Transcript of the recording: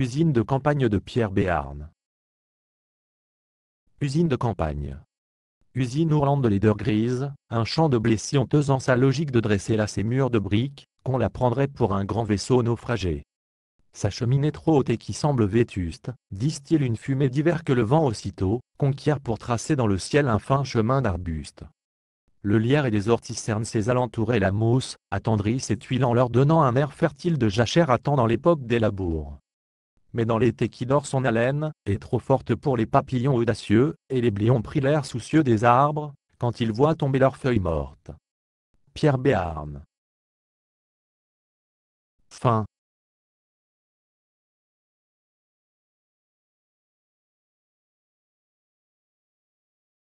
Usine de campagne de Pierre Béarn. Usine de campagne. Usine ourlante de laideur grise, un champ de blé si en sa logique de dresser là ses murs de briques, qu'on la prendrait pour un grand vaisseau naufragé. Sa cheminée trop haute et qui semble vétuste, distille une fumée d'hiver que le vent aussitôt, conquiert pour tracer dans le ciel un fin chemin d'arbustes. Le lierre et les cernent ses alentours et la mousse, attendrissent et tuiles en leur donnant un air fertile de jachère dans l'époque des labours mais dans l'été qui dort son haleine, est trop forte pour les papillons audacieux, et les blions ont pris l'air soucieux des arbres, quand ils voient tomber leurs feuilles mortes. Pierre Béarn. Fin.